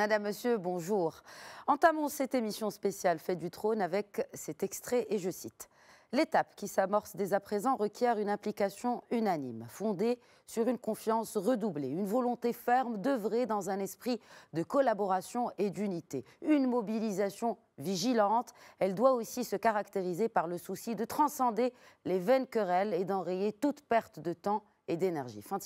Madame, Monsieur, bonjour. Entamons cette émission spéciale Fait du trône avec cet extrait et je cite. L'étape qui s'amorce dès à présent requiert une implication unanime, fondée sur une confiance redoublée, une volonté ferme d'œuvrer dans un esprit de collaboration et d'unité, une mobilisation vigilante. Elle doit aussi se caractériser par le souci de transcender les vaines querelles et d'enrayer toute perte de temps d'énergie. Fin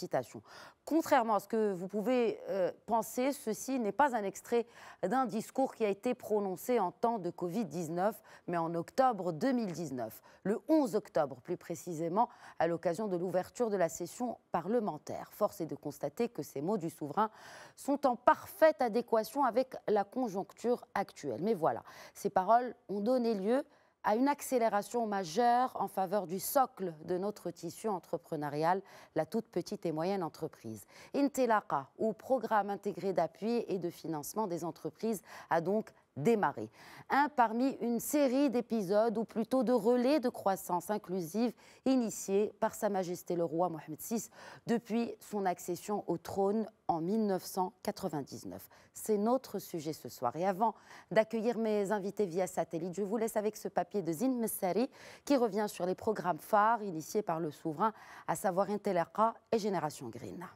Contrairement à ce que vous pouvez euh, penser, ceci n'est pas un extrait d'un discours qui a été prononcé en temps de Covid-19, mais en octobre 2019, le 11 octobre plus précisément, à l'occasion de l'ouverture de la session parlementaire. Force est de constater que ces mots du souverain sont en parfaite adéquation avec la conjoncture actuelle. Mais voilà, ces paroles ont donné lieu à une accélération majeure en faveur du socle de notre tissu entrepreneurial, la toute petite et moyenne entreprise. Intelaqa, ou programme intégré d'appui et de financement des entreprises, a donc démarrer. Un parmi une série d'épisodes, ou plutôt de relais de croissance inclusive, initiés par Sa Majesté le Roi Mohamed VI depuis son accession au trône en 1999. C'est notre sujet ce soir. Et avant d'accueillir mes invités via satellite, je vous laisse avec ce papier de Zin Messari qui revient sur les programmes phares initiés par le souverain, à savoir Intelaqa et Génération Green.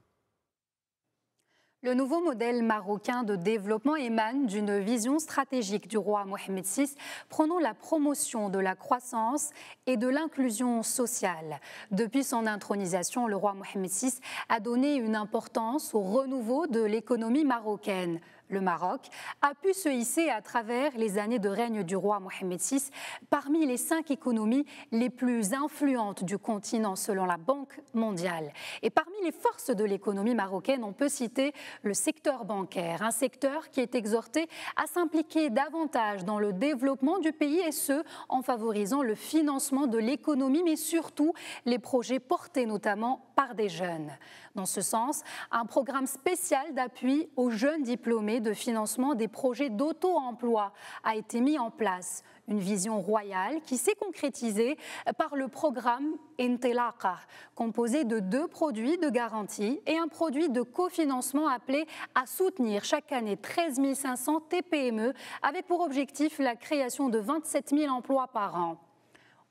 Le nouveau modèle marocain de développement émane d'une vision stratégique du roi Mohamed VI prônant la promotion de la croissance et de l'inclusion sociale. Depuis son intronisation, le roi Mohamed VI a donné une importance au renouveau de l'économie marocaine le Maroc, a pu se hisser à travers les années de règne du roi Mohamed VI parmi les cinq économies les plus influentes du continent selon la Banque mondiale. Et parmi les forces de l'économie marocaine, on peut citer le secteur bancaire, un secteur qui est exhorté à s'impliquer davantage dans le développement du pays et ce, en favorisant le financement de l'économie, mais surtout les projets portés notamment par des jeunes. Dans ce sens, un programme spécial d'appui aux jeunes diplômés de financement des projets d'auto-emploi a été mis en place. Une vision royale qui s'est concrétisée par le programme Entelaka, composé de deux produits de garantie et un produit de cofinancement appelé à soutenir chaque année 13 500 TPME avec pour objectif la création de 27 000 emplois par an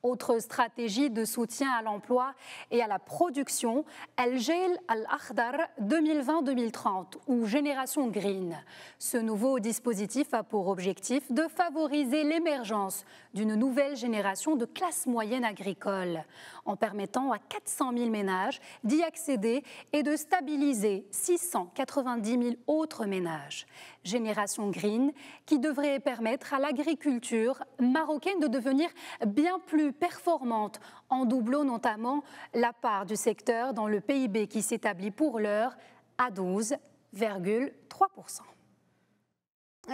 autre stratégie de soutien à l'emploi et à la production, Al-Jail Al-Akhdar 2020-2030 ou Génération Green. Ce nouveau dispositif a pour objectif de favoriser l'émergence d'une nouvelle génération de classe moyenne agricole en permettant à 400 000 ménages d'y accéder et de stabiliser 690 000 autres ménages. Génération Green, qui devrait permettre à l'agriculture marocaine de devenir bien plus performante, en doublant notamment la part du secteur dans le PIB qui s'établit pour l'heure à 12,3%.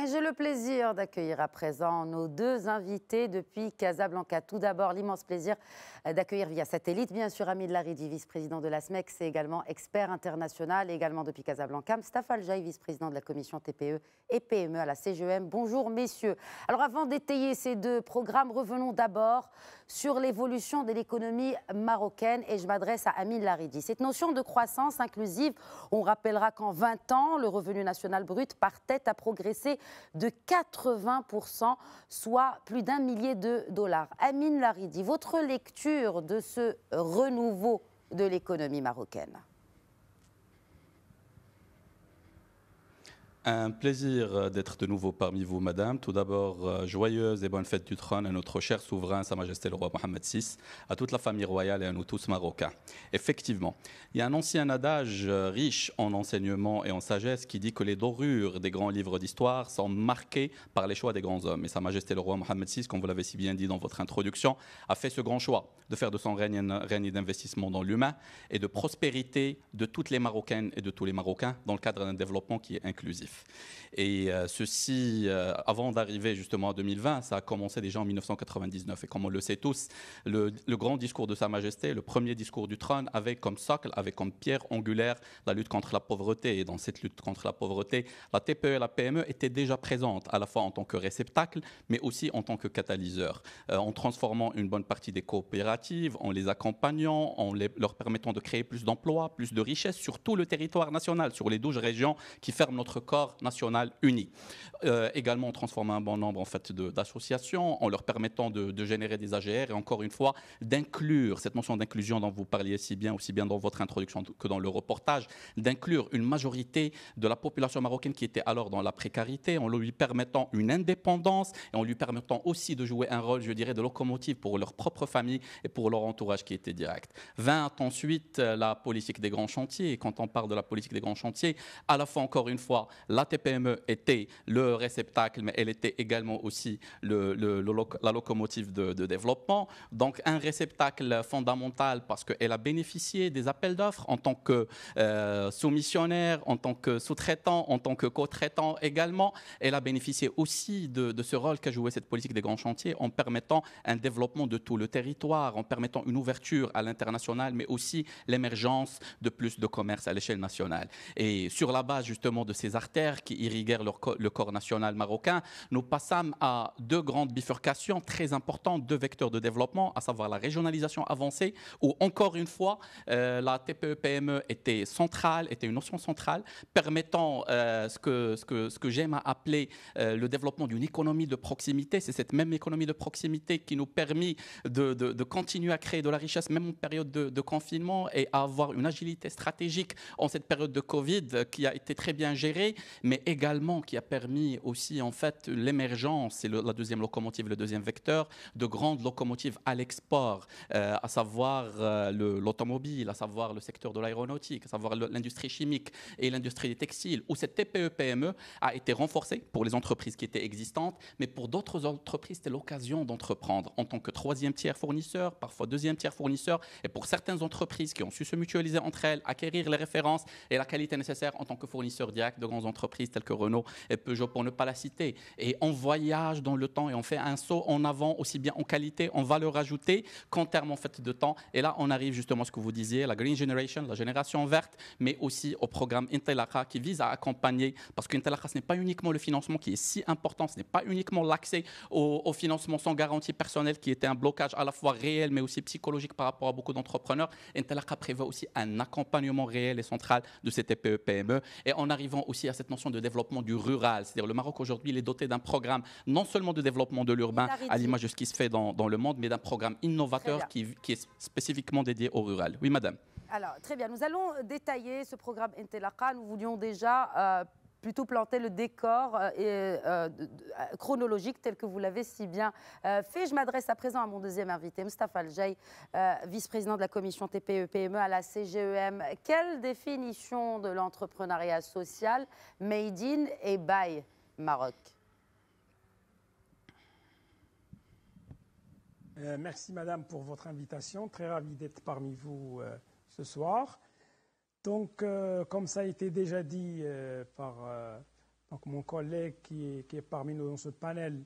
J'ai le plaisir d'accueillir à présent nos deux invités depuis Casablanca. Tout d'abord, l'immense plaisir d'accueillir via satellite, bien sûr, Amine Laridi, vice-président de la SMEC. C'est également expert international, également depuis Casablanca, Mstapha Aljaï, vice-président de la commission TPE et PME à la CGM. E Bonjour, messieurs. Alors, avant d'étayer ces deux programmes, revenons d'abord sur l'évolution de l'économie marocaine et je m'adresse à Amine Laridi. Cette notion de croissance inclusive, on rappellera qu'en 20 ans, le revenu national brut par tête a progressé de 80%, soit plus d'un millier de dollars. Amine Laridi, votre lecture de ce renouveau de l'économie marocaine Un plaisir euh, d'être de nouveau parmi vous, Madame. Tout d'abord, euh, joyeuse et bonne fête du trône à notre cher souverain, Sa Majesté le roi Mohamed VI, à toute la famille royale et à nous tous marocains. Effectivement, il y a un ancien adage euh, riche en enseignements et en sagesse qui dit que les dorures des grands livres d'histoire sont marquées par les choix des grands hommes. Et Sa Majesté le roi Mohamed VI, comme vous l'avez si bien dit dans votre introduction, a fait ce grand choix de faire de son règne un règne d'investissement dans l'humain et de prospérité de toutes les Marocaines et de tous les Marocains dans le cadre d'un développement qui est inclusif. Et euh, ceci, euh, avant d'arriver justement à 2020, ça a commencé déjà en 1999. Et comme on le sait tous, le, grand discours de Sa Majesté, le premier discours du trône, avait comme socle, avait comme pierre angulaire la lutte contre la pauvreté. Et dans cette lutte contre la pauvreté, la TPE et la PME étaient déjà présentes, à la fois en tant que réceptacle, mais aussi en tant que catalyseur, euh, en transformant une bonne partie des coopératives, en les accompagnant, en leur permettant de créer plus d'emplois, plus de richesses sur tout le territoire national, sur les 12 régions qui ferment notre corps national uni. Euh, également, on transforme un bon nombre en fait, d'associations en leur permettant de, générer des AGR et encore une fois, d'inclure cette notion d'inclusion dont vous parliez si bien, aussi bien dans votre introduction que dans le reportage, d'inclure une majorité de la population marocaine qui était alors dans la précarité en lui permettant une indépendance et en lui permettant aussi de jouer un rôle, je dirais, de locomotive pour leur propre famille et pour leur entourage qui était direct. 20 ensuite, euh, la politique des grands chantiers. Et quand on parle de la politique des grands chantiers, à la fois, encore une fois, la TPME était le réceptacle, mais elle était également aussi la locomotive de, développement. Donc un réceptacle fondamental parce qu'elle a bénéficié des appels d'offres en tant que euh, soumissionnaire, en tant que sous-traitant, en tant que co-traitant également. Elle a bénéficié aussi de ce rôle qu'a joué cette politique des grands chantiers en permettant un développement de tout le territoire, en permettant une ouverture à l'international, mais aussi l'émergence de plus de commerce à l'échelle nationale. Et sur la base justement de ces artères, qui irriguèrent le corps national marocain, nous passâmes à deux grandes bifurcations très importantes, deux vecteurs de développement, à savoir la régionalisation avancée, où encore une fois, euh, la TPE-PME e était centrale, était une notion centrale, permettant euh, ce que, ce que, ce que j'aime appeler euh, le développement d'une économie de proximité. C'est cette même économie de proximité qui nous permet de, de, continuer à créer de la richesse, même en période de, de confinement, et à avoir une agilité stratégique en cette période de Covid qui a été très bien gérée mais également qui a permis aussi en fait l'émergence et la deuxième locomotive, le deuxième vecteur de grandes locomotives à l'export, euh, à savoir euh, l'automobile, à savoir le secteur de l'aéronautique, à savoir l'industrie chimique et l'industrie des textiles où cette TPE-PME e a été renforcée pour les entreprises qui étaient existantes, mais pour d'autres entreprises, c'était l'occasion d'entreprendre en tant que troisième tiers fournisseur, parfois deuxième tiers fournisseur, et pour certaines entreprises qui ont su se mutualiser entre elles, acquérir les références et la qualité nécessaire en tant que fournisseur direct de grands. entreprises entreprises telles que Renault et Peugeot, pour ne pas la citer. Et on voyage dans le temps et on fait un saut en avant, aussi bien en qualité, en valeur ajoutée, qu'en termes en fait, de temps. Et là, on arrive justement à ce que vous disiez, la Green Generation, la génération verte, mais aussi au programme Intelacha qui vise à accompagner, parce qu'Intelacha, ce n'est pas uniquement le financement qui est si important, ce n'est pas uniquement l'accès au, financement sans garantie personnelle qui était un blocage à la fois réel mais aussi psychologique par rapport à beaucoup d'entrepreneurs. Intelacha prévoit aussi un accompagnement réel et central de ces TPE-PME. E. Et en arrivant aussi à cette cette notion de développement du rural. C'est-à-dire le Maroc aujourd'hui, il est doté d'un programme non seulement de développement de l'urbain, à l'image de ce qui se fait dans, le monde, mais d'un programme innovateur qui, est spécifiquement dédié au rural. Oui, madame. Alors, très bien. Nous allons détailler ce programme Intelaka. Nous voulions déjà... Euh, plutôt planter le décor euh, euh, euh, chronologique tel que vous l'avez si bien fait. Je m'adresse à présent à mon deuxième invité, Mustafa Aljaï, vice-président de la commission TPE-PME e à la CGEM. Quelle définition de l'entrepreneuriat social made in et by Maroc merci Madame pour votre invitation. Très ravi d'être parmi vous ce soir. Donc, euh, comme ça a été déjà dit euh, par euh, mon collègue qui est, parmi nous dans ce panel,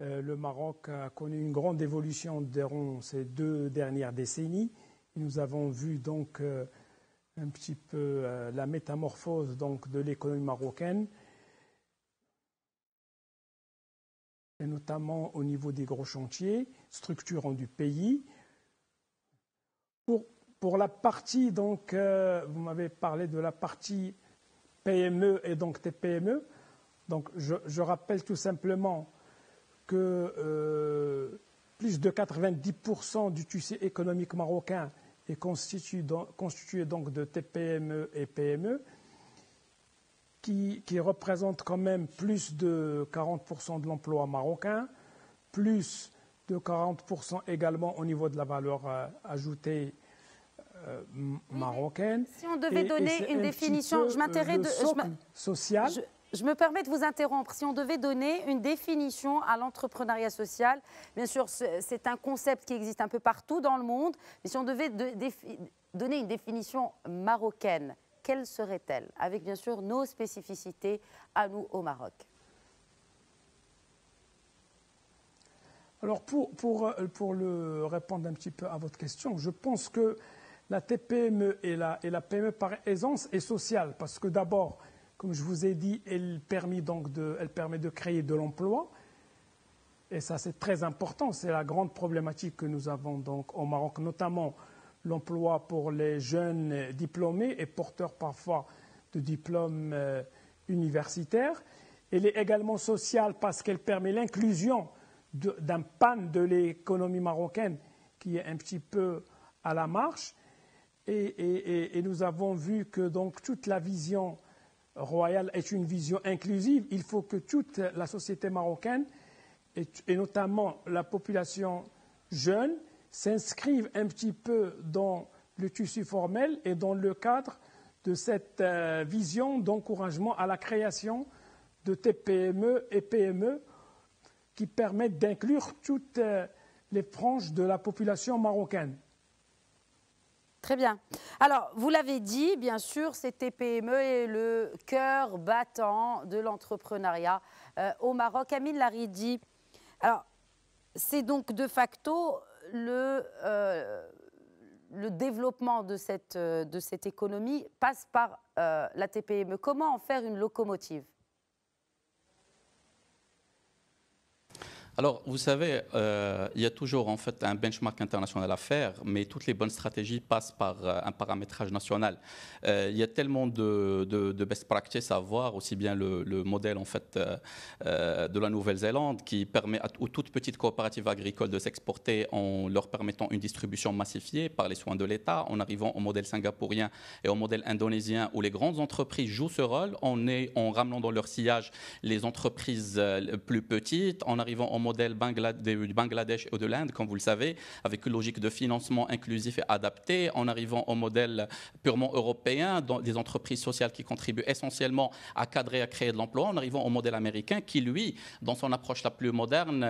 le Maroc a connu une grande évolution durant ces deux dernières décennies. nous avons vu donc un petit peu la métamorphose de l'économie marocaine, et notamment au niveau des gros chantiers structurants du pays. Pour pour la partie, donc, euh, vous m'avez parlé de la partie PME et donc TPME. Donc, je, rappelle tout simplement que euh, plus de 90% du tissu économique marocain est constitué, donc, constitué donc de TPME et PME, qui, qui représentent quand même plus de 40% de l'emploi marocain, plus de 40% également au niveau de la valeur euh, ajoutée euh, marocaine. Si on devait donner une définition, je m'intéresse social. Je... me permets de vous interrompre. Si on devait donner une définition à l'entrepreneuriat social, bien sûr, c'est un concept qui existe un peu partout dans le monde, mais si on devait donner une définition marocaine, quelle serait-elle Avec bien sûr nos spécificités à nous au Maroc. Alors pour, pour, euh, pour le répondre un petit peu à votre question, je pense que la TPME et la, PME par aisance est sociale, parce que d'abord, comme je vous ai dit, elle permet, de, créer de l'emploi. Et ça, c'est très important. C'est la grande problématique que nous avons donc au Maroc, notamment l'emploi pour les jeunes diplômés et porteurs parfois de diplômes euh, universitaires. Elle est également sociale parce qu'elle permet l'inclusion d'un pan de l'économie marocaine qui est un petit peu à la marche et, nous avons vu que donc toute la vision royale est une vision inclusive. Il faut que toute la société marocaine, et, notamment la population jeune, s'inscrive un petit peu dans le tissu formel et dans le cadre de cette euh, vision d'encouragement à la création de TPME et PME qui permettent d'inclure toutes euh, les franges de la population marocaine. Très bien. Alors, vous l'avez dit, bien sûr, cette TPME et le cœur battant de l'entrepreneuriat euh, au Maroc. Amine Laridi, alors, c'est donc de facto le, euh, le développement de cette, euh, de cette économie passe par la TPME. Comment en faire une locomotive Alors, vous savez, euh, il y a toujours en fait un benchmark international à faire, mais toutes les bonnes stratégies passent par euh, un paramétrage national. Euh, il y a tellement de, best practices à voir, aussi bien le, modèle en fait de la Nouvelle-Zélande qui permet à, aux toutes petites coopératives agricoles de s'exporter en leur permettant une distribution massifiée par les soins de l'État, en arrivant au modèle singapourien et au modèle indonésien où les grandes entreprises jouent ce rôle, en, est, en ramenant dans leur sillage les entreprises plus petites, en arrivant au modèle du Bangladesh et de l'Inde, comme vous le savez, avec une logique de financement inclusif et adapté, en arrivant au modèle purement européen, des entreprises sociales qui contribuent essentiellement à cadrer et à créer de l'emploi, en arrivant au modèle américain qui, lui, dans son approche la plus moderne,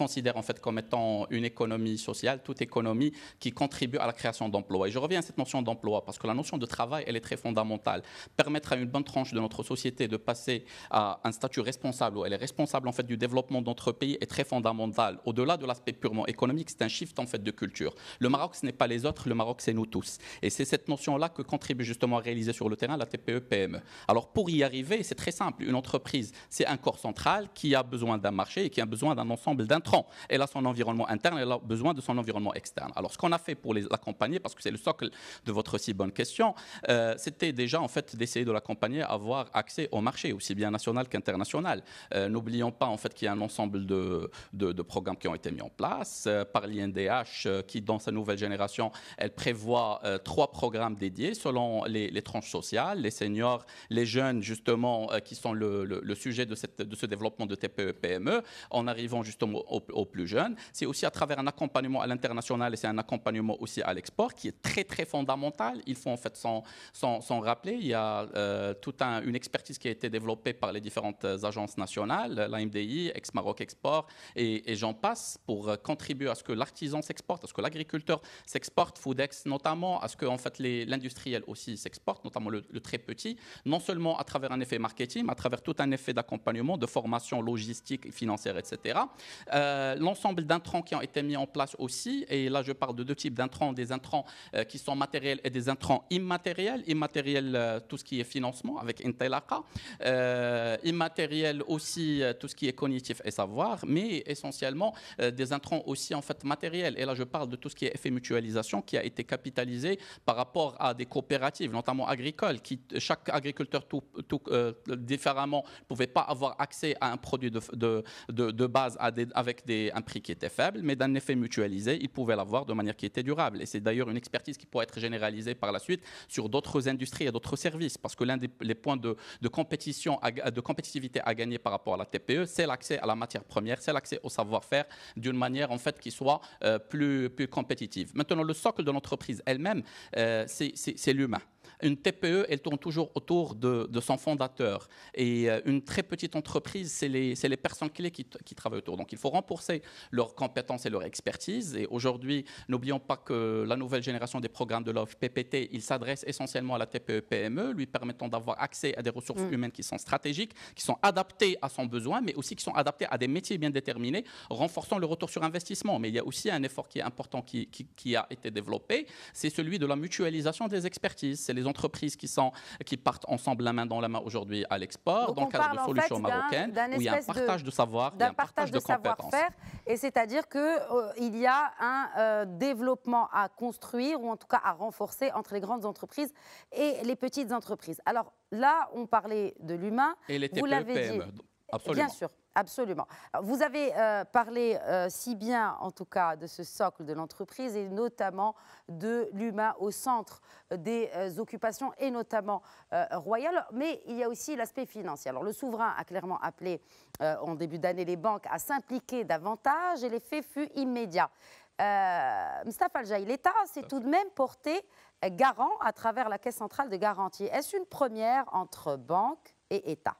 considère en fait comme étant une économie sociale, toute économie qui contribue à la création d'emplois. Et je reviens à cette notion d'emploi, parce que la notion de travail, elle est très fondamentale. Permettre à une bonne tranche de notre société de passer à un statut responsable, où elle est responsable en fait du développement de notre pays, et très fondamental. Au-delà de l'aspect purement économique, c'est un shift en fait de culture. Le Maroc, ce n'est pas les autres, le Maroc, c'est nous tous. Et c'est cette notion-là que contribue justement à réaliser sur le terrain la TPE-PME. Alors pour y arriver, c'est très simple. Une entreprise, c'est un corps central qui a besoin d'un marché et qui a besoin d'un ensemble d'intrants. Elle a son environnement interne, elle a besoin de son environnement externe. Alors ce qu'on a fait pour les accompagner, parce que c'est le socle de votre si bonne question, euh, c'était déjà en fait d'essayer de l'accompagner à avoir accès au marché, aussi bien national qu'international. Euh, n'oublions pas en fait qu'il y a un ensemble de de, programmes qui ont été mis en place, euh, par l'INDH euh, qui, dans sa nouvelle génération, elle prévoit euh, trois programmes dédiés selon les, tranches sociales, les seniors, les jeunes, justement, qui sont le, sujet de, cette, de, ce développement de TPE-PME, en arrivant justement aux, plus jeunes. C'est aussi à travers un accompagnement à l'international et c'est un accompagnement aussi à l'export qui est très, très fondamental. Il faut en fait s'en rappeler. Il y a toute une expertise qui a été développée par les différentes agences nationales, l'AMDI, Ex-Maroc Export, et, j'en passe, pour euh, contribuer à ce que l'artisan s'exporte, à ce que l'agriculteur s'exporte, Foodex notamment, à ce que en fait, l'industriel aussi s'exporte, notamment le, très petit, non seulement à travers un effet marketing, mais à travers tout un effet d'accompagnement, de formation logistique, financière, etc. Euh, l'ensemble d'intrants qui ont été mis en place aussi, et là je parle de deux types d'intrants, des intrants euh, qui sont matériels et des intrants immatériels, immatériels tout ce qui est financement avec Intelaka, immatériel aussi tout ce qui est cognitif et savoir, mais essentiellement euh, des intrants aussi en fait matériels. Et là, je parle de tout ce qui est effet mutualisation qui a été capitalisé par rapport à des coopératives, notamment agricoles, qui chaque agriculteur tout, tout euh, pouvait pas avoir accès à un produit de, base avec un prix qui était faible, mais d'un effet mutualisé, il pouvait l'avoir de manière qui était durable. Et c'est d'ailleurs une expertise qui pourrait être généralisée par la suite sur d'autres industries et d'autres services, parce que l'un des points de, compétition, de compétitivité à gagner par rapport à la TPE, c'est l'accès à la matière première, l'accès au savoir-faire d'une manière en fait qui soit euh, plus, plus compétitive. Maintenant, le socle de l'entreprise elle-même, euh, c'est l'humain. Une TPE, elle tourne toujours autour de, son fondateur. Et euh, une très petite entreprise, c'est les, les, personnes clés qui, qui, travaillent autour. Donc il faut rembourser leurs compétences et leur expertise. Et aujourd'hui, n'oublions pas que la nouvelle génération des programmes de l'offre PPT, il s'adresse essentiellement à la TPE-PME, e, lui permettant d'avoir accès à des ressources mm. humaines qui sont stratégiques, qui sont adaptées à son besoin, mais aussi qui sont adaptées à des métiers bien déterminés, renforçant le retour sur investissement. Mais il y a aussi un effort qui est important qui, qui, qui a été développé, c'est celui de la mutualisation des expertises. C'est les entreprises qui, sont, qui partent ensemble la main dans la main aujourd'hui à l'export, dans le cadre de solutions marocaines, où il y a un partage de, savoir, d'un partage, partage de, compétences. savoir-faire, et c'est-à-dire qu'il euh, il y a un euh, développement à construire, ou en tout cas à renforcer, entre les grandes entreprises et les petites entreprises. Alors là, on parlait de l'humain. Et les Vous l'avez Absolument. Bien sûr. Absolument. vous avez euh, parlé euh, si bien, en tout cas, de ce socle de l'entreprise et notamment de l'humain au centre des euh, occupations et notamment royales. Mais il y a aussi l'aspect financier. Alors, le souverain a clairement appelé en début d'année les banques à s'impliquer davantage et l'effet fut immédiat. Mustapha al l'État s'est tout de même porté garant à travers la Caisse centrale de garantie. Est-ce une première entre banque et État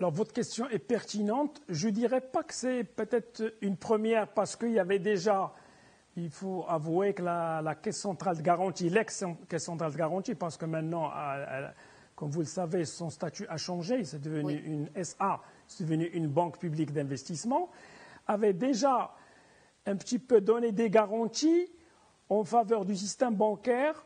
Alors votre question est pertinente. Je ne dirais pas que c'est peut-être une première parce qu'il y avait déjà, il faut avouer que la, caisse centrale de garantie, l'ex-caisse centrale de garantie, parce que maintenant, euh, comme vous le savez, son statut a changé, c'est devenu une SA, c'est devenu une banque publique d'investissement, avait déjà un petit peu donné des garanties en faveur du système bancaire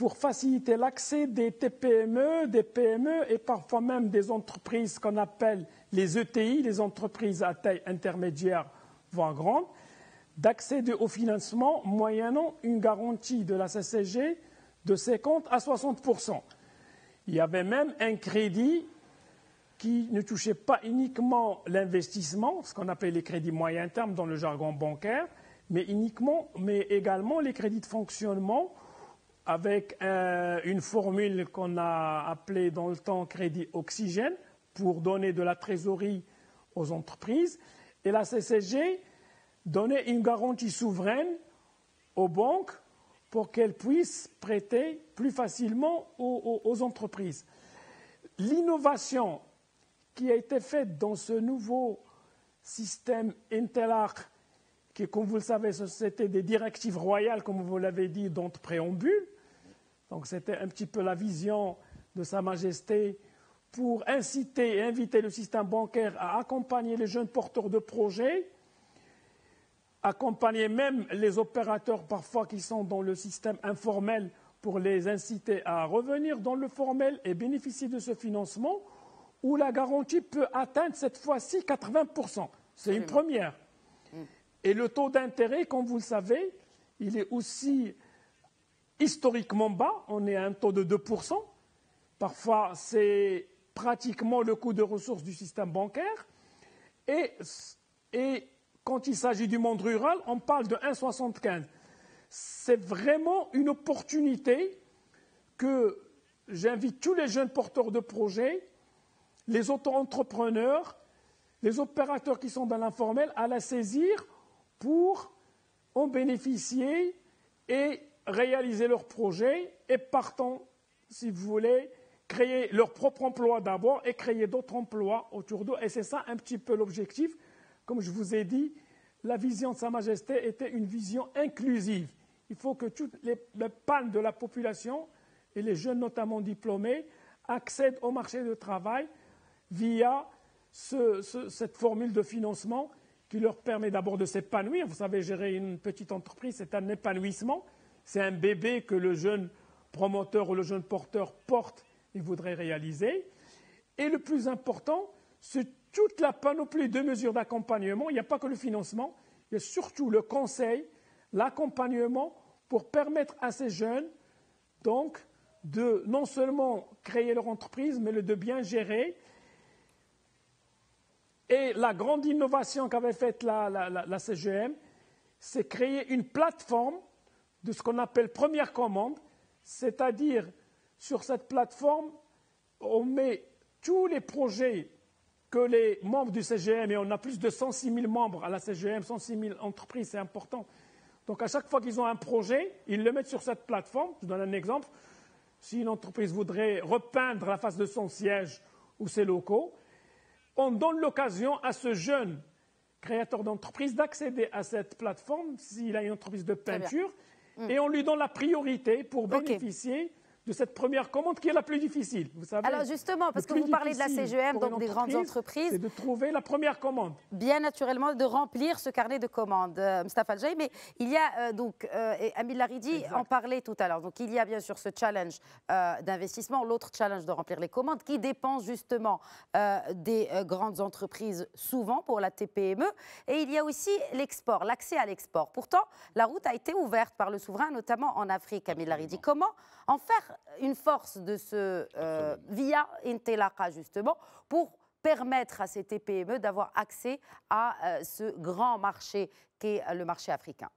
pour faciliter l'accès des TPME, des PME et parfois même des entreprises qu'on appelle les ETI, les entreprises à taille intermédiaire voire grande, d'accéder au financement moyennant une garantie de la CCG de 50 à 60 Il y avait même un crédit qui ne touchait pas uniquement l'investissement, ce qu'on appelle les crédits moyen terme dans le jargon bancaire, mais uniquement, mais également les crédits de fonctionnement avec euh, une formule qu'on a appelée dans le temps crédit oxygène pour donner de la trésorerie aux entreprises. Et la CCG donnait une garantie souveraine aux banques pour qu'elles puissent prêter plus facilement aux, entreprises. L'innovation qui a été faite dans ce nouveau système Intelarc, qui, comme vous le savez, c'était des directives royales, comme vous l'avez dit, dans préambule, donc c'était un petit peu la vision de Sa Majesté pour inciter et inviter le système bancaire à accompagner les jeunes porteurs de projets, accompagner même les opérateurs parfois qui sont dans le système informel pour les inciter à revenir dans le formel et bénéficier de ce financement, où la garantie peut atteindre cette fois-ci 80%. C'est une première. Mm. Et le taux d'intérêt, comme vous le savez, il est aussi historiquement bas, on est à un taux de 2%. Parfois, c'est pratiquement le coût de ressources du système bancaire. Et, et quand il s'agit du monde rural, on parle de 1,75. C'est vraiment une opportunité que j'invite tous les jeunes porteurs de projets, les auto-entrepreneurs, les opérateurs qui sont dans l'informel à la saisir pour en bénéficier et réaliser leurs projets et partant, si vous voulez, créer leur propre emploi d'abord et créer d'autres emplois autour d'eux. Et c'est ça un petit peu l'objectif. Comme je vous ai dit, la vision de Sa Majesté était une vision inclusive. Il faut que toutes les, pannes de la population, et les jeunes notamment diplômés, accèdent au marché du travail via cette formule de financement qui leur permet d'abord de s'épanouir. Vous savez, gérer une petite entreprise, c'est un épanouissement. C'est un bébé que le jeune promoteur ou le jeune porteur porte et voudrait réaliser. Et le plus important, c'est toute la panoplie de mesures d'accompagnement. Il n'y a pas que le financement, il y a surtout le conseil, l'accompagnement pour permettre à ces jeunes, donc, de non seulement créer leur entreprise, mais de bien gérer. Et la grande innovation qu'avait faite la, la CGM, c'est créer une plateforme de ce qu'on appelle première commande, c'est-à-dire sur cette plateforme, on met tous les projets que les membres du CGM, et on a plus de 106 000 membres à la CGM, 106 000 entreprises, c'est important. Donc à chaque fois qu'ils ont un projet, ils le mettent sur cette plateforme. Je donne un exemple. Si une entreprise voudrait repeindre la face de son siège ou ses locaux, on donne l'occasion à ce jeune créateur d'entreprise d'accéder à cette plateforme s'il a une entreprise de peinture et on lui donne la priorité pour bénéficier de cette première commande qui est la plus difficile. Vous savez, Alors justement, parce que vous parlez de la CGM, donc des grandes entreprises. C'est de trouver la première commande. Bien naturellement, de remplir ce carnet de commandes, euh, Mustafa Aljaï. Mais il y a euh, donc, euh, et Amil Laridi en parlait tout à l'heure. Donc il y a bien sûr ce challenge euh, d'investissement, l'autre challenge de remplir les commandes qui dépend justement des grandes entreprises, souvent pour la TPME. Et il y a aussi l'export, l'accès à l'export. Pourtant, la route a été ouverte par le souverain, notamment en Afrique, Amil Laridi. Comment en faire une force de ce euh, via Intelaqa, justement, pour permettre à ces TPME d'avoir accès à euh, ce grand marché qu'est le marché africain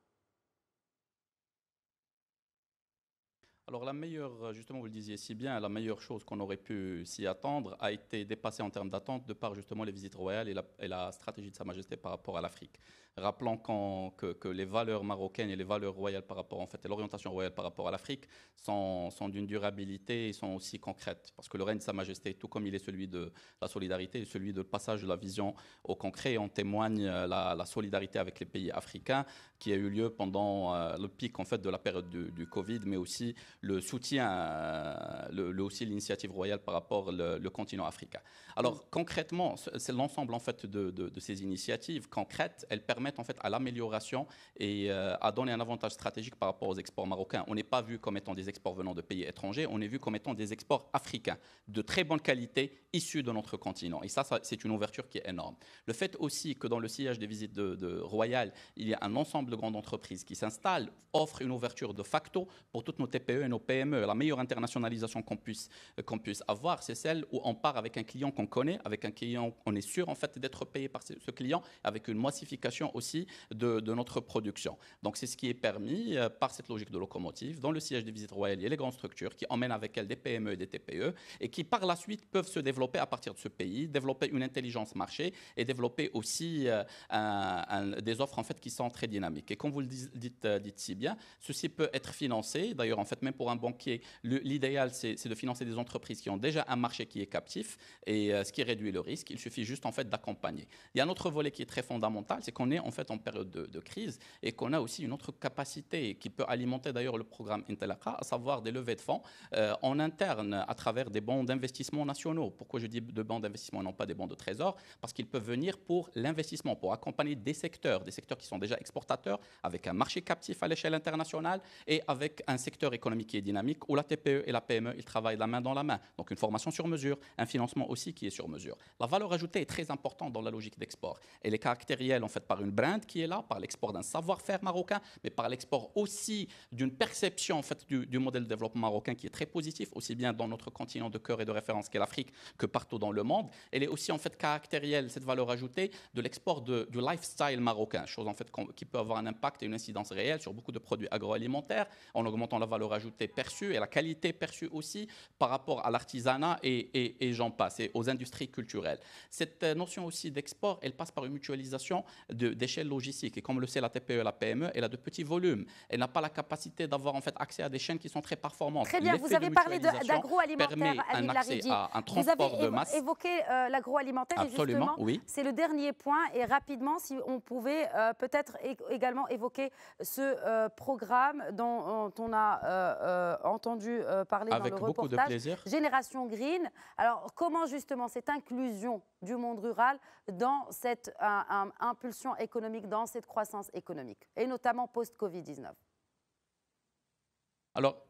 Alors la meilleure, euh, justement, vous le disiez si bien, la meilleure chose qu'on aurait pu s'y attendre a été dépassée en termes d'attente de par justement les visites royales et la stratégie de Sa Majesté par rapport à l'Afrique rappelant que, les valeurs marocaines et les valeurs royales par rapport, en fait, et l'orientation royale par rapport à l'Afrique sont, sont d'une durabilité et sont aussi concrètes. Parce que le règne de Sa Majesté, tout comme il est celui de la solidarité, et celui de passage de la vision au concret. En témoigne euh, la, solidarité avec les pays africains qui a eu lieu pendant euh, le pic, en fait, de la période du, Covid, mais aussi le soutien, euh, le, aussi l'initiative royale par rapport le, continent africain. Alors, concrètement, c'est l'ensemble, en fait, de, de, de ces initiatives concrètes. Elles permettent en fait à l'amélioration et euh, à donner un avantage stratégique par rapport aux exports marocains. On n'est pas vu comme étant des exports venant de pays étrangers, on est vu comme étant des exports africains de très bonne qualité issus de notre continent. Et ça, c'est une ouverture qui est énorme. Le fait aussi que dans le sillage des visites de, Royal, il y a un ensemble de grandes entreprises qui s'installent, offre une ouverture de facto pour toutes nos TPE et nos PME. La meilleure internationalisation qu'on puisse, euh, puisse avoir, c'est celle où on part avec un client qu'on connaît, avec un client on est sûr en fait d'être payé par ce client, avec une massification aussi de, notre production. Donc c'est ce qui est permis euh, par cette logique de locomotive dans le siège des visites royales et les grandes structures qui emmènent avec elles des PME et des TPE et qui par la suite peuvent se développer à partir de ce pays, développer une intelligence marché et développer aussi euh, des offres en fait qui sont très dynamiques. Et comme vous le dites, euh, dites si bien, ceci peut être financé. D'ailleurs, en fait, même pour un banquier, l'idéal c'est de financer des entreprises qui ont déjà un marché qui est captif et ce qui réduit le risque. Il suffit juste en fait d'accompagner. Il y a un autre volet qui est très fondamental, c'est qu'on est en fait en période de, crise et qu'on a aussi une autre capacité qui peut alimenter d'ailleurs le programme Intelaqa, à savoir des levées de fonds euh, en interne à travers des bons d'investissement nationaux. Pourquoi je dis de bons d'investissement et non pas des bons de trésor Parce qu'ils peuvent venir pour l'investissement, pour accompagner des secteurs, des secteurs qui sont déjà exportateurs, avec un marché captif à l'échelle internationale et avec un secteur économique qui est dynamique où la TPE et la PME, ils travaillent la main dans la main. Donc une formation sur mesure, un financement aussi qui est sur mesure. La valeur ajoutée est très importante dans la logique d'export. et les caractérielle en fait par une brand qui est là, par l'export d'un savoir-faire marocain, mais par l'export aussi d'une perception en fait, du, modèle de développement marocain qui est très positif, aussi bien dans notre continent de cœur et de référence qu'est l'Afrique que partout dans le monde. Elle est aussi en fait caractérielle, cette valeur ajoutée, de l'export du lifestyle marocain, chose en fait qui peut avoir un impact et une incidence réelle sur beaucoup de produits agroalimentaires, en augmentant la valeur ajoutée perçue et la qualité perçue aussi par rapport à l'artisanat et, j'en passe, et aux industries culturelles. Cette euh, notion aussi d'export, elle passe par une mutualisation de, d'échelle logistique. Et comme le sait la TPE et la PME, elle a de petits volumes. Elle n'a pas la capacité d'avoir en fait accès à des chaînes qui sont très performantes. Très bien, vous avez parlé d'agroalimentaire, un accès un transport vous avez évoqué euh, l'agroalimentaire, justement, oui. c'est le dernier point. Et rapidement, si on pouvait euh, peut-être également évoquer ce euh, programme dont on a entendu parler Avec dans le reportage. Génération Green. Alors, comment justement cette inclusion du monde rural dans cette impulsion économique dans cette croissance économique, et notamment post-Covid-19 Alors,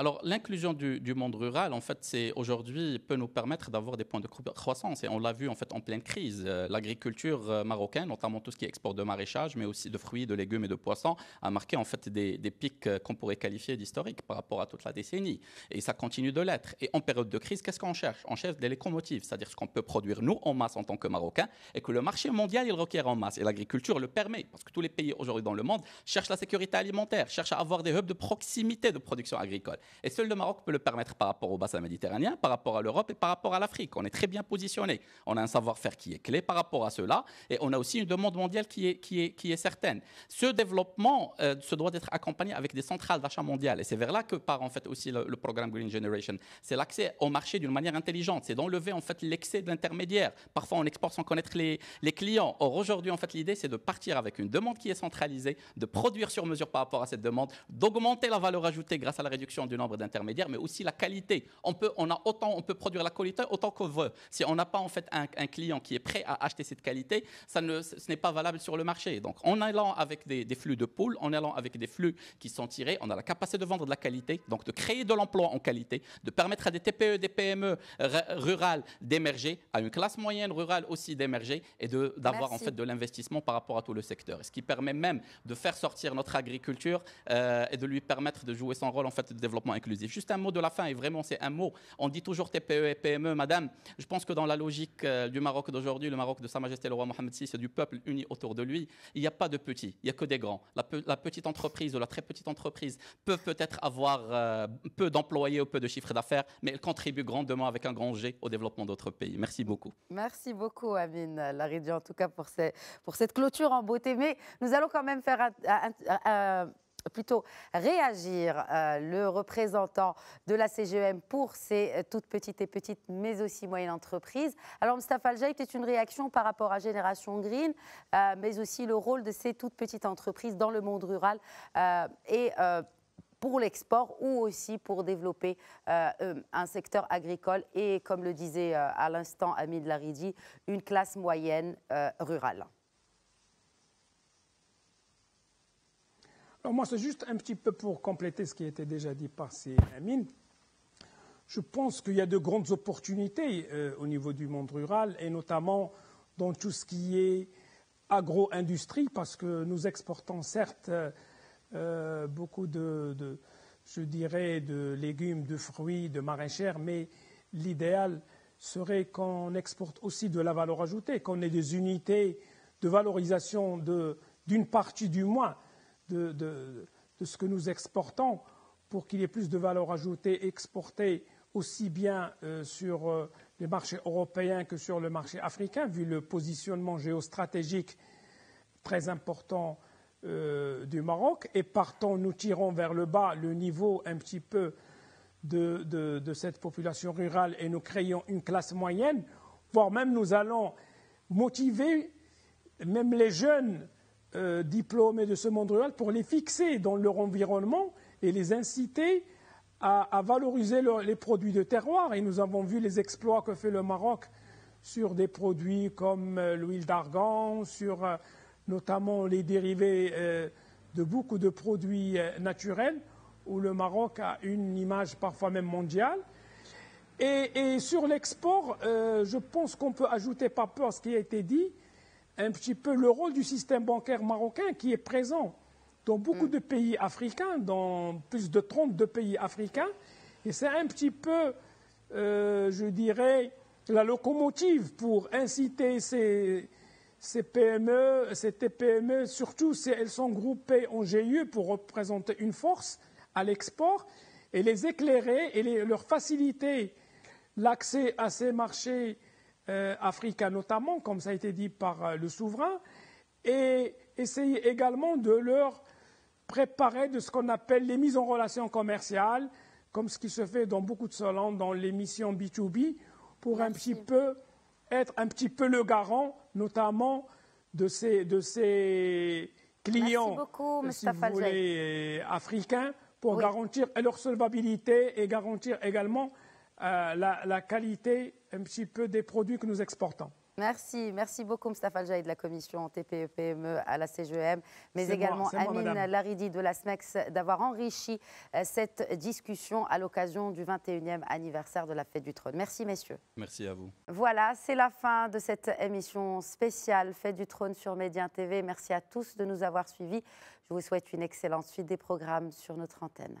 alors, l'inclusion du, monde rural, en fait, c'est aujourd'hui peut nous permettre d'avoir des points de croissance. Et on l'a vu en fait en pleine crise. Euh, l'agriculture euh, marocaine, notamment tout ce qui exporte de maraîchage, mais aussi de fruits, de légumes et de poissons, a marqué en fait des, pics euh, qu'on pourrait qualifier d'historiques par rapport à toute la décennie. Et ça continue de l'être. Et en période de crise, qu'est-ce qu'on cherche On cherche des locomotives, c'est-à-dire ce qu'on peut produire nous en masse en tant que Marocains, et que le marché mondial il requiert en masse. Et l'agriculture le permet, parce que tous les pays aujourd'hui dans le monde cherchent la sécurité alimentaire, cherchent à avoir des hubs de proximité de production agricole. Et seul le Maroc peut le permettre par rapport au bassin méditerranéen, par rapport à l'Europe et par rapport à l'Afrique. On est très bien positionné. On a un savoir-faire qui est clé par rapport à cela et on a aussi une demande mondiale qui est, qui est, qui est certaine. Ce développement euh, se doit d'être accompagné avec des centrales d'achat mondiales et c'est vers là que part en fait aussi le, programme Green Generation. C'est l'accès au marché d'une manière intelligente, c'est d'enlever en fait l'excès d'intermédiaires. Parfois on exporte sans connaître les, les clients. Or aujourd'hui en fait l'idée c'est de partir avec une demande qui est centralisée, de produire sur mesure par rapport à cette demande, d'augmenter la valeur ajoutée grâce à la réduction du nombre d'intermédiaires, mais aussi la qualité. On peut, on a autant, on peut produire la qualité autant qu'on veut. Si on n'a pas en fait un, client qui est prêt à acheter cette qualité, ça ne, ce n'est pas valable sur le marché. Donc, en allant avec des, flux de poule, en allant avec des flux qui sont tirés, on a la capacité de vendre de la qualité, donc de créer de l'emploi en qualité, de permettre à des TPE, des PME rurales d'émerger, à une classe moyenne rurale aussi d'émerger et d'avoir en fait de l'investissement par rapport à tout le secteur. Ce qui permet même de faire sortir notre agriculture euh, et de lui permettre de jouer son rôle en fait de développement inclusif. Juste un mot de la fin, et vraiment c'est un mot. On dit toujours TPE et PME, e, madame. Je pense que dans la logique euh, du Maroc d'aujourd'hui, le Maroc de Sa Majesté le roi Mohamed VI, c'est du peuple uni autour de lui. Il n'y a pas de petits, il n'y a que des grands. La, petite entreprise ou la très petite entreprise peut peut-être avoir euh, peu d'employés ou peu de chiffre d'affaires, mais elle contribue grandement avec un grand G au développement d'autres pays. Merci beaucoup. Merci beaucoup, Amine région en tout cas pour, pour cette clôture en beauté. Mais nous allons quand même faire un plutôt réagir euh, le représentant de la CGM e pour ces euh, toutes petites et petites, mais aussi moyennes entreprises. Alors, Mustafa al une réaction par rapport à Génération Green, euh, mais aussi le rôle de ces toutes petites entreprises dans le monde rural et pour l'export ou aussi pour développer un secteur agricole et, comme le disait à l'instant Amine Laridi, une classe moyenne rurale. Alors moi, c'est juste un petit peu pour compléter ce qui a été déjà dit par ces Je pense qu'il y a de grandes opportunités euh, au niveau du monde rural et notamment dans tout ce qui est agro-industrie parce que nous exportons certes euh, euh, beaucoup de, je dirais, de légumes, de fruits, de maraîchères, mais l'idéal serait qu'on exporte aussi de la valeur ajoutée, qu'on ait des unités de valorisation d'une partie du moins de, ce que nous exportons pour qu'il y ait plus de valeur ajoutée exportée aussi bien euh, sur euh, les marchés européens que sur le marché africain, vu le positionnement géostratégique très important euh, du Maroc. Et partant, nous tirons vers le bas le niveau un petit peu de, de, cette population rurale et nous créons une classe moyenne, voire même nous allons motiver même les jeunes euh, diplômés de ce monde rural pour les fixer dans leur environnement et les inciter à, valoriser les produits de terroir. Et nous avons vu les exploits que fait le Maroc sur des produits comme euh, l'huile d'argan, sur euh, notamment les dérivés de beaucoup de produits naturels, où le Maroc a une image parfois même mondiale. Et, sur l'export, je pense qu'on peut ajouter pas peu à ce qui a été dit, un petit peu le rôle du système bancaire marocain qui est présent dans beaucoup mm. de pays africains, dans plus de 32 pays africains. Et c'est un petit peu, euh, je dirais, la locomotive pour inciter ces, PME, ces TPME, e, surtout si elles sont groupées en GIE pour représenter une force à l'export, et les éclairer et leur faciliter l'accès à ces marchés euh, africains notamment, comme ça a été dit par euh, le souverain, et essayer également de leur préparer de ce qu'on appelle les mises en relation commerciales, comme ce qui se fait dans beaucoup de salons, dans l'émission missions B2B, pour un petit peu être un petit peu le garant, notamment de ces, de ces clients euh, africains, pour garantir leur solvabilité et garantir également la, la, qualité un petit peu des produits que nous exportons. Merci, merci beaucoup Mustafa Jaï de la commission TPE-PME e à la CGM, e mais également Amine Laridi de la SMEX d'avoir enrichi euh, cette discussion à l'occasion du 21e anniversaire de la fête du trône. Merci messieurs. Merci à vous. Voilà, c'est la fin de cette émission spéciale Fête du trône sur Média TV. Merci à tous de nous avoir suivis. Je vous souhaite une excellente suite des programmes sur notre antenne.